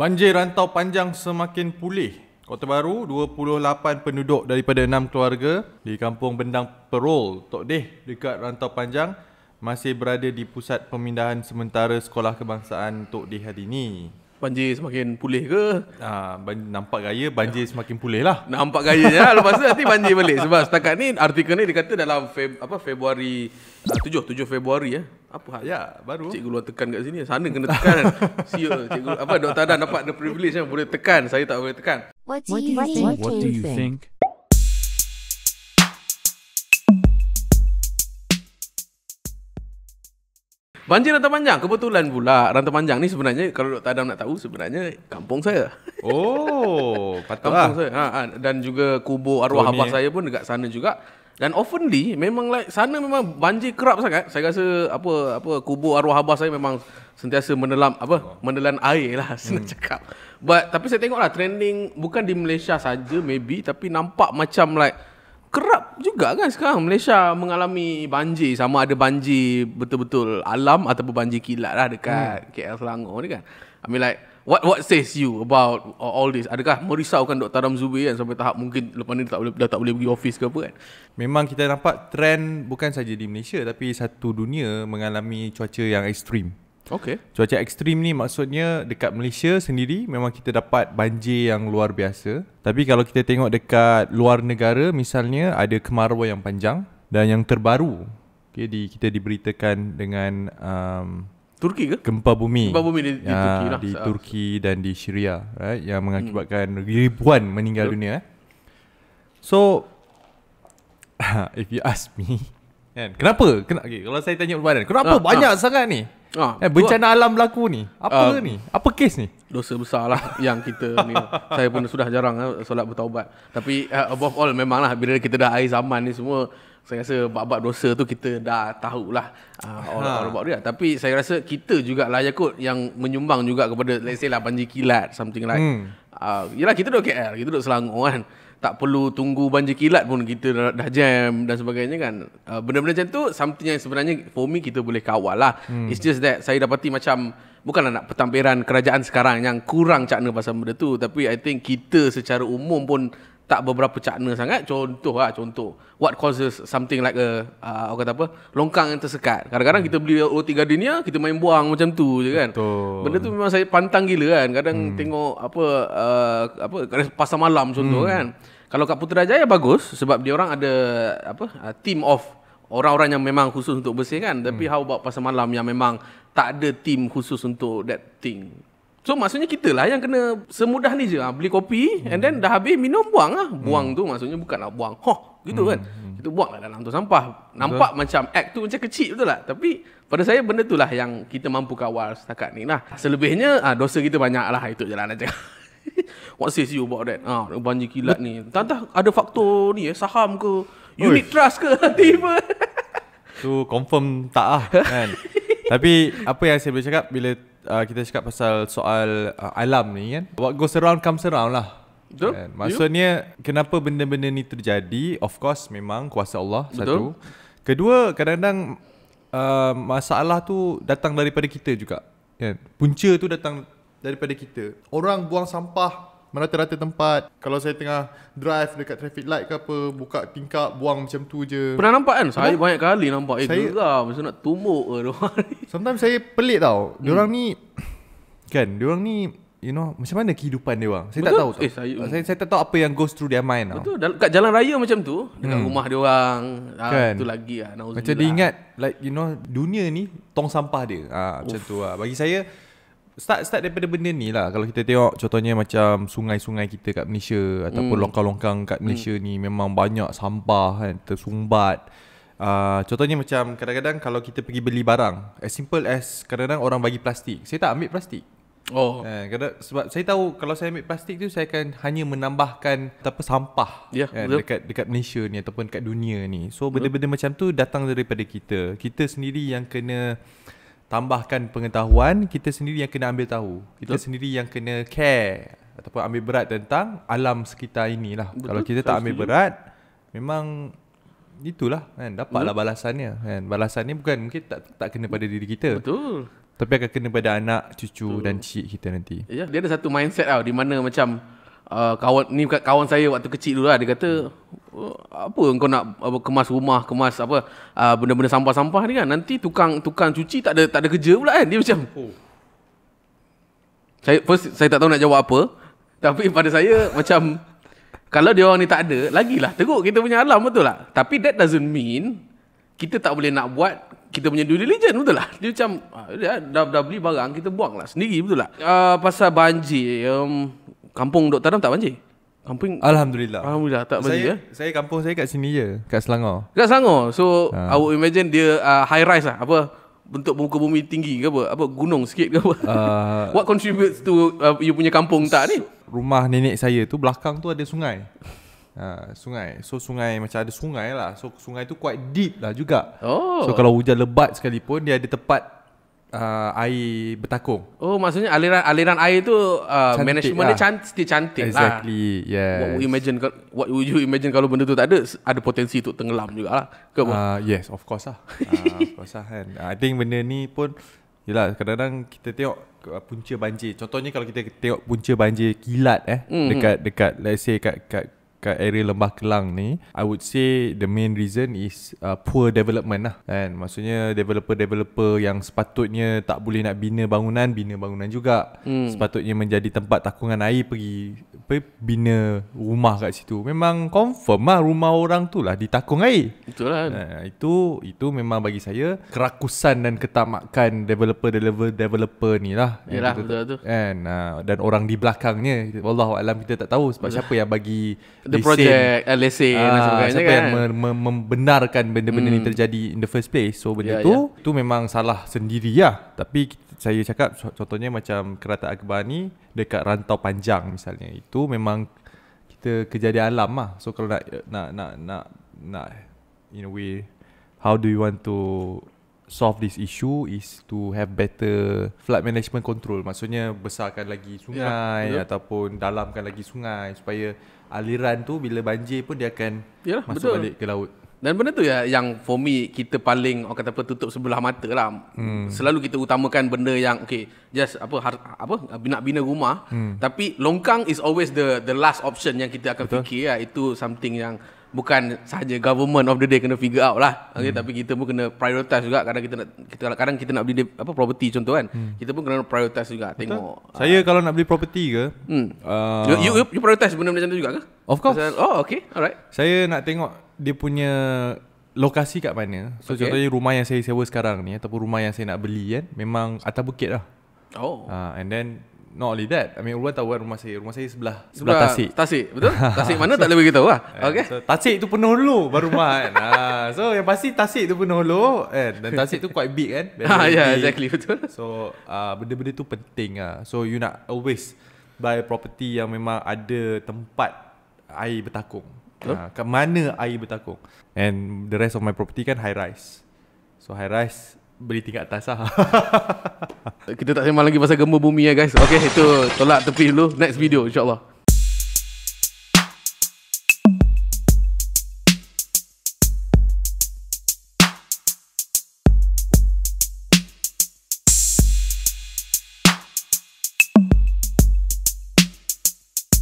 Banjir rantau panjang semakin pulih. Kota Baru, 28 penduduk daripada 6 keluarga di Kampung Bendang Perol, Tok Deh dekat rantau panjang masih berada di pusat pemindahan sementara Sekolah Kebangsaan Tok Deh hari ini banjir semakin pulih ke? Ha, nampak gaya banjir semakin pulih lah. Nampak gaya ya. Lepas tu nanti banjir balik. Sebab setakat ni artikel ni dikata dalam Feb, apa Februari uh, 7, 7 Februari ya. Apa hal? Ya, baru. Cikgu luar tekan kat sini. Sana kena tekan. Siu, eh, cikgu, apa, Dr. Adan dapat the privilege yang boleh tekan. Saya tak boleh tekan. What do you think? What do you think? Banjir rantau panjang Kebetulan pula Rantau panjang ni sebenarnya Kalau Dr. Adam nak tahu Sebenarnya kampung saya Oh Patutlah Kampung lah. saya ha, ha, Dan juga kubur arwah abah saya pun Dekat sana juga dan oftenly memang like sana memang banjir kerap sangat. Saya rasa apa apa kubur arwah abah saya memang sentiasa menelam apa menelan air lah hmm. senang cakap. But tapi saya tengok lah trending bukan di Malaysia saja maybe tapi nampak macam like kerap juga kan sekarang Malaysia mengalami banjir sama ada banjir betul-betul alam ataupun banjir kilat lah dekat hmm. KL Selangor ni kan. I mean like What what says you about all this? Adakah merisaukan Dr. Ram Zubir kan sampai tahap mungkin lepas ni tak boleh dah tak boleh pergi office ke apa kan? Memang kita nampak trend bukan saja di Malaysia tapi satu dunia mengalami cuaca yang ekstrim. Okay. Cuaca ekstrim ni maksudnya dekat Malaysia sendiri memang kita dapat banjir yang luar biasa. Tapi kalau kita tengok dekat luar negara misalnya ada kemarau yang panjang dan yang terbaru okay, di, kita diberitakan dengan um, Turki ke? Gempa bumi. Gempa bumi di, di ya, Turki lah. Di ah, Turki dan di Syria right, yang mengakibatkan hmm. ribuan meninggal yep. dunia. Eh. So, if you ask me, kan, kenapa? Kena, okay, kalau saya tanya kepada anda, kenapa ah, ah. banyak ah. sangat ni? Ha, eh, bencana tu, lah. alam berlaku ni. Apa uh, ni? Apa kes ni? Dosa besar lah yang kita ni. Saya pun sudah jarang lah solat bertaubat. Tapi uh, above all lah. bila kita dah air zaman ni semua saya rasa bab-bab dosa tu kita dah tahulah uh, ah, orang ha. buat dia tapi saya rasa kita juga lah ya kot yang menyumbang juga kepada let's say lah banjir kilat something like hmm. uh, yelah kita duduk KL kita duduk Selangor kan tak perlu tunggu banjir kilat pun kita dah, dah jam dan sebagainya kan. Uh, benda-benda macam tu something yang sebenarnya for me kita boleh kawal lah. Hmm. It's just that saya dapati macam bukan nak pertampiran kerajaan sekarang yang kurang cakna pasal benda tu tapi I think kita secara umum pun tak beberapa cakna sangat contoh lah contoh what causes something like a uh, kata apa longkang yang tersekat kadang-kadang hmm. kita beli roti gardenia kita main buang macam tu je kan Betul. benda tu memang saya pantang gila kan kadang hmm. tengok apa uh, apa kadang pasar malam contoh hmm. kan kalau kat Putrajaya bagus sebab dia orang ada apa uh, team of orang-orang yang memang khusus untuk bersihkan. tapi hmm. how about pasar malam yang memang tak ada team khusus untuk that thing So maksudnya kita lah yang kena semudah ni je ha, Beli kopi hmm. and then dah habis minum buang lah Buang hmm. tu maksudnya bukan bukanlah buang Hoh gitu kan? hmm. kan Itu buang lah dalam tu sampah Nampak betul. macam act tu macam kecil betul lah. Tapi pada saya benda tu lah yang kita mampu kawal setakat ni lah Selebihnya ha, dosa kita banyak lah itu je lah nak cakap What says you about that? Ah, ha, banjir kilat ni. Tak ada faktor ni ya, saham ke? Unit trust ke? Tiba. tu confirm tak ah, kan. Tapi apa yang saya boleh cakap bila uh, kita cakap pasal soal uh, alam ni kan what goes around comes around lah betul kan? maksudnya you? kenapa benda-benda ni terjadi of course memang kuasa Allah betul. satu kedua kadang-kadang uh, masalah tu datang daripada kita juga kan punca tu datang daripada kita orang buang sampah merata-rata tempat kalau saya tengah drive dekat traffic light ke apa buka tingkap buang macam tu je pernah nampak kan pernah? saya banyak kali nampak eh saya... gelap macam nak tumbuk ke tu hari Sometimes saya pelik tau. Diorang hmm. ni kan, diorang ni you know, macam mana kehidupan dia orang? Saya Betul? tak tahu. Tau. Eh, saya, saya saya tak tahu apa yang goes through their mind Betul. tau. Betul. jalan raya macam tu, dekat hmm. rumah dia orang, ah, kan. ah, lagi lah. Macam dia ingat like you know, dunia ni tong sampah dia. Ah, macam tu lah. Bagi saya start start daripada benda ni lah kalau kita tengok contohnya macam sungai-sungai kita kat Malaysia ataupun mm. longkang-longkang kat Malaysia mm. ni memang banyak sampah kan tersumbat Ah, contohnya macam kadang-kadang kalau kita pergi beli barang, as simple as kadang-kadang orang bagi plastik. Saya tak ambil plastik. Oh. Kan, kadang, sebab saya tahu kalau saya ambil plastik tu saya akan hanya menambahkan apa sampah yeah, ya, kan, dekat dekat Malaysia ni ataupun dekat dunia ni. So betul. benda-benda macam tu datang daripada kita. Kita sendiri yang kena tambahkan pengetahuan, kita sendiri yang kena ambil tahu. Kita betul. sendiri yang kena care ataupun ambil berat tentang alam sekitar inilah. Betul. Kalau kita tak ambil berat, memang itulah kan dapatlah hmm. balasannya kan balasan ni bukan mungkin tak tak kena pada diri kita betul tapi akan kena pada anak cucu betul. dan cik kita nanti ya dia ada satu mindset tau di mana macam uh, kawan ni kawan saya waktu kecil dulu lah dia kata oh, apa kau nak apa, kemas rumah kemas apa uh, benda-benda sampah-sampah ni kan nanti tukang tukang cuci tak ada tak ada kerja pula kan dia macam oh. saya first saya tak tahu nak jawab apa tapi pada saya macam kalau dia orang ni tak ada, lagilah teruk kita punya alam betul tak? Tapi that doesn't mean kita tak boleh nak buat kita punya due diligence betul tak? Dia macam dah, dah, dah beli barang kita buang lah sendiri betul tak? Uh, pasal banjir, um, kampung Dr. Adam tak banjir? Kampung Alhamdulillah Alhamdulillah tak banjir saya, ya? saya kampung saya kat sini je Kat Selangor Kat Selangor So ha. I would imagine dia uh, high rise lah Apa Bentuk muka bumi tinggi ke apa Apa gunung sikit ke apa uh, What contributes to uh, You punya kampung tak ni rumah nenek saya tu belakang tu ada sungai. Ha, sungai. So sungai macam ada sungai lah. So sungai tu quite deep lah juga. Oh. So kalau hujan lebat sekalipun dia ada tempat uh, air bertakung. Oh maksudnya aliran aliran air tu uh, management lah. dia cantik cantik exactly. lah. Exactly. Yes. What would you imagine what would you imagine kalau benda tu tak ada ada potensi untuk tenggelam jugalah. Ke uh, yes, of course lah. uh, of course lah kan. I think benda ni pun Yelah kadang-kadang kita tengok punca banjir contohnya kalau kita tengok punca banjir kilat eh mm-hmm. dekat dekat let's say kat kat kat area Lembah Kelang ni I would say the main reason is uh, poor development lah kan maksudnya developer-developer yang sepatutnya tak boleh nak bina bangunan bina bangunan juga hmm. sepatutnya menjadi tempat takungan air pergi bina rumah kat situ memang confirm lah rumah orang tu lah ditakung air betul lah kan? uh, itu itu memang bagi saya kerakusan dan ketamakan developer developer, developer ni lah yalah betul lah tu and, uh, ha, dan orang di belakangnya Allah Alam kita tak tahu sebab betul. siapa yang bagi the project uh, Let's say uh, Siapa kan? yang mem- mem- membenarkan benda-benda mm. ni hmm. terjadi in the first place So benda yeah, tu yeah. tu memang salah sendiri lah Tapi saya cakap contohnya macam kereta akbar ni Dekat rantau panjang misalnya Itu memang kita kejadian alam lah So kalau nak, nak, nak, nak, nak In a way How do you want to solve this issue is to have better flood management control maksudnya besarkan lagi sungai yeah, ya. ataupun dalamkan lagi sungai supaya aliran tu bila banjir pun dia akan Yalah, masuk betul. balik ke laut. Dan benda tu ya yang for me kita paling orang kata apa tutup sebelah mata lah. Hmm. Selalu kita utamakan benda yang okay just apa har, apa nak bina rumah hmm. tapi longkang is always the the last option yang kita akan betul. fikir ya. Itu something yang bukan sahaja government of the day kena figure out lah okay, hmm. tapi kita pun kena prioritize juga kadang kita nak kita kadang kita nak beli apa property contoh kan hmm. kita pun kena prioritize juga Betul. tengok saya uh, kalau nak beli property ke hmm. uh, you, you, you prioritize benda macam tu juga ke of course Pasal, oh okay alright saya nak tengok dia punya lokasi kat mana so okay. contohnya rumah yang saya sewa sekarang ni ataupun rumah yang saya nak beli kan memang atas bukit lah oh uh, and then not only that, I mean orang tahu rumah saya, rumah saya sebelah sebelah, sebelah Tasik. Tasik, betul? Tasik mana so, tak lebih kita? lah. Yeah, okay. So, tasik tu penuh dulu baru rumah kan. ha, so yang pasti Tasik tu penuh dulu kan. Dan Tasik tu quite big kan. ha, yeah, exactly, betul. So uh, benda-benda tu penting lah. So you nak always buy property yang memang ada tempat air bertakung. Huh? Uh, kat mana air bertakung. And the rest of my property kan high rise. So high rise beli tingkat atas lah. Kita tak sembang lagi pasal gempa bumi ya guys. Okay, itu tolak tepi dulu. Next video insyaAllah.